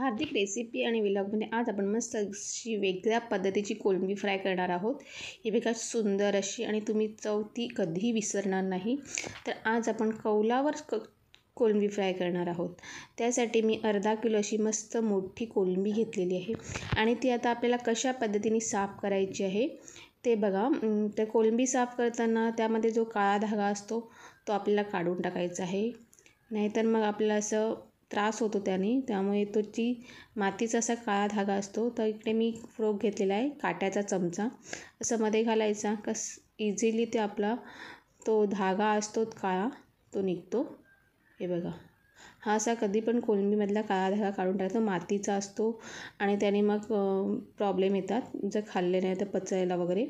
हार्दिक recipe आणि व्लॉगमध्ये आज आपण मस्त अशी वेगळ्या पद्धतीची कोळंबी फ्राय करणार आहोत ही बेकार सुंदर अशी आणि तुम्ही चव ती कधीही विसरणार नाही तर आज आपण कौलावर क कोळंबी फ्राय करणार आहोत त्यासाठी मी अर्धा किलो अशी मस्त मोठी कोळंबी घेतलेली आहे आणि ती आता आपल्याला कशा पद्धतीने साफ करायची आहे ते बघा तर कोळंबी साफ करताना त्यामध्ये जो काळा धागा असतो तो आपल्याला काढून टाकायचा आहे नाहीतर मग आपलं असं त्रास होतो त्याने त्यामुळे तो ती मातीचा असा काळा धागा असतो तर इकडे मी फ्रोक घेतलेला आहे काट्याचा चमचा असं मध्ये घालायचा कस इझिली ते आपला तो धागा असतो काळा तो निघतो हे बघा हा असा कधी पण कोलंबीमधला काळा धागा काढून टाकतो मातीचा असतो आणि त्याने मग प्रॉब्लेम येतात जर खाल्ले नाही तर पचायला वगैरे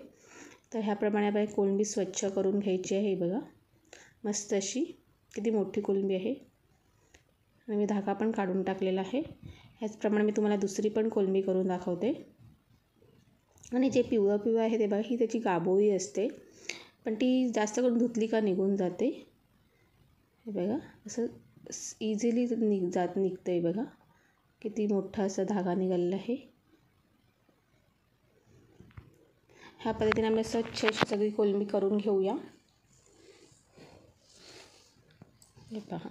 तर ह्याप्रमाणे आपण कोलंबी स्वच्छ करून घ्यायची आहे हे बघा मस्त अशी किती मोठी कोलंबी आहे आणि मी धागा पण काढून टाकलेला आहे ह्याचप्रमाणे मी तुम्हाला दुसरी पण कोलमी करून दाखवते आणि जे पिवळं पिवळं आहे ते बघा ही त्याची गाबोळी असते पण ती जास्त करून धुतली का निघून जाते हे बघा असं इझिली निघ जात निघतं आहे बघा किती मोठा असा धागा निघालेला आहे ह्या पद्धतीने आम्ही स्वच्छ अशी सगळी कोलमी करून घेऊया हे पहा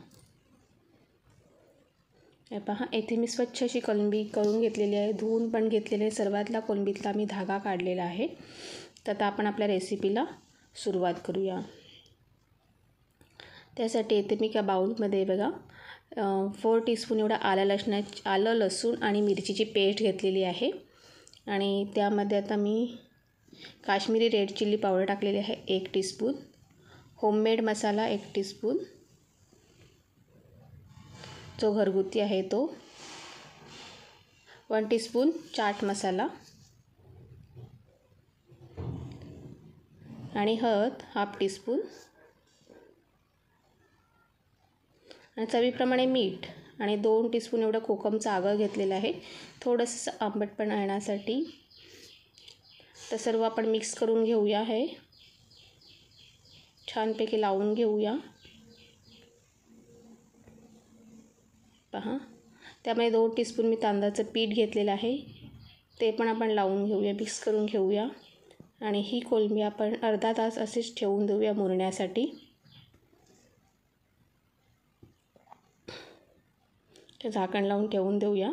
हे पहा येथे मी स्वच्छ अशी कोलंबी करून घेतलेली आहे धुवून पण घेतलेली आहे सर्वातला कोलंबीतला मी धागा काढलेला आहे तर आता आपण आपल्या रेसिपीला सुरुवात करूया त्यासाठी येथे मी एका बाउलमध्ये बघा फोर टीस्पून एवढं आलं लसणा आलं लसूण आणि मिरचीची पेस्ट घेतलेली आहे आणि त्यामध्ये आता मी काश्मीरी रेड चिल्ली पावडर टाकलेली आहे एक टीस्पून होममेड मसाला एक टीस्पून जो घरगुती आहे तो वन टीस्पून चाट मसाला आणि हळद हाफ टीस्पून आणि चवीप्रमाणे मीठ आणि दोन टीस्पून एवढं कोकमचा आगळ घेतलेला आहे थोडंसं पण आणण्यासाठी तर सर्व आपण मिक्स करून घेऊया हे छानपैकी लावून घेऊया पहा त्यामध्ये दोन टीस्पून मी तांदळाचं पीठ घेतलेलं आहे ते पण आपण लावून घेऊया मिक्स करून घेऊया आणि ही कोलंबी आपण अर्धा तास असेच ठेवून देऊया मुरण्यासाठी झाकण लावून ठेवून देऊया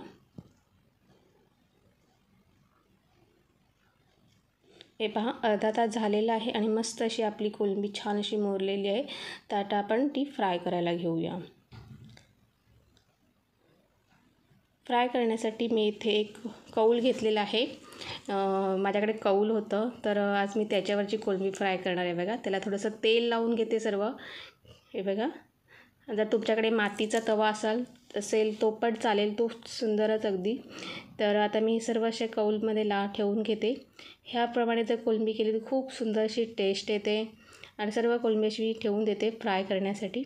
हे पहा अर्धा तास झालेला आहे आणि मस्त अशी आपली कोलंबी छान अशी मोरलेली आहे तर आता आपण ती फ्राय करायला घेऊया फ्राय करण्यासाठी मी इथे एक कौल घेतलेला आहे माझ्याकडे कौल होतं तर आज मी त्याच्यावरची कोलंबी फ्राय करणार आहे बघा त्याला थोडंसं तेल लावून घेते सर्व हे बघा जर तुमच्याकडे मातीचा तवा असाल असेल तो पण चालेल तो सुंदरच अगदी तर आता मी सर्व असे कौलमध्ये ला ठेवून घेते ह्याप्रमाणे जर कोलंबी केली तर खूप सुंदर अशी टेस्ट येते आणि सर्व कोलंबी अशी ठेवून देते फ्राय करण्यासाठी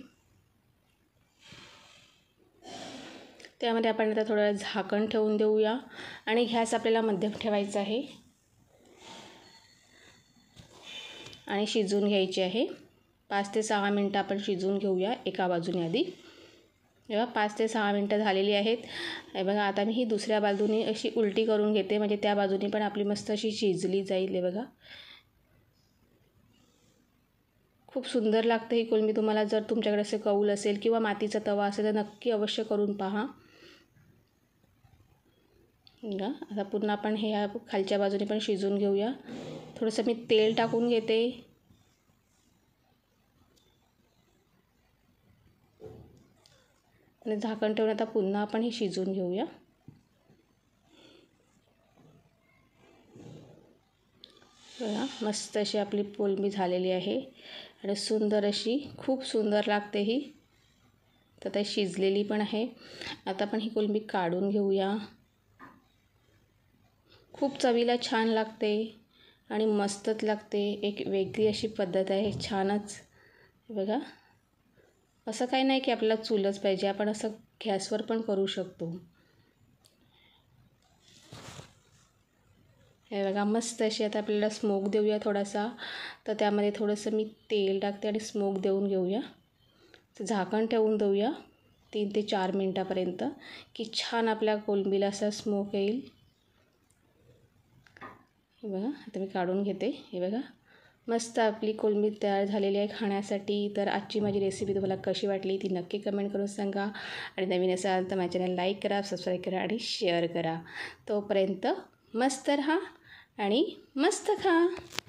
त्यामध्ये आपण आता थोडं झाकण ठेवून देऊया आणि गॅस आपल्याला मध्यम ठेवायचं आहे आणि शिजवून घ्यायची आहे पाच ते सहा मिनटं आपण शिजवून घेऊया एका बाजूने आधी जेव्हा पाच ते सहा मिनटं झालेली आहेत हे बघा आता मी ही दुसऱ्या बाजूने अशी उलटी करून घेते म्हणजे त्या बाजूने पण आपली मस्त अशी शिजली जाईल हे बघा खूप सुंदर लागतं ही कोलमी तुम्हाला जर तुमच्याकडे असे कौल असेल किंवा मातीचा तवा असेल तर नक्की अवश्य करून पहा बघा आता पुन्हा आपण हे खालच्या बाजूने पण शिजून घेऊया थोडंसं मी तेल टाकून घेते आणि झाकण ठेवून आता पुन्हा आपण हे शिजून घेऊया बघा मस्त अशी आपली पोलमी झालेली आहे आणि सुंदर अशी खूप सुंदर लागते ही तर ते शिजलेली पण आहे आता आपण ही कोलंबी काढून घेऊया खूप चवीला छान लागते आणि मस्तच लागते एक वेगळी अशी पद्धत आहे छानच बघा असं काही नाही की आपल्याला चूलच पाहिजे आपण असं गॅसवर पण करू शकतो हे बघा मस्त अशी आता आपल्याला स्मोक देऊया थोडासा तर त्यामध्ये थोडंसं मी तेल टाकते आणि स्मोक देऊन घेऊया झाकण ठेवून देऊया तीन ते चार मिनटापर्यंत की छान आपल्या कोलंबीला असा स्मोक येईल हे बघा आता मी काढून घेते हे बघा मस्त आपली कोलंबी तयार झालेली आहे खाण्यासाठी तर आजची माझी रेसिपी तुम्हाला कशी वाटली ती नक्की कमेंट करून सांगा आणि नवीन असाल तर माझ्या चॅनल लाईक करा सबस्क्राईब करा आणि शेअर करा तोपर्यंत मस्त राहा आणि मस्त खा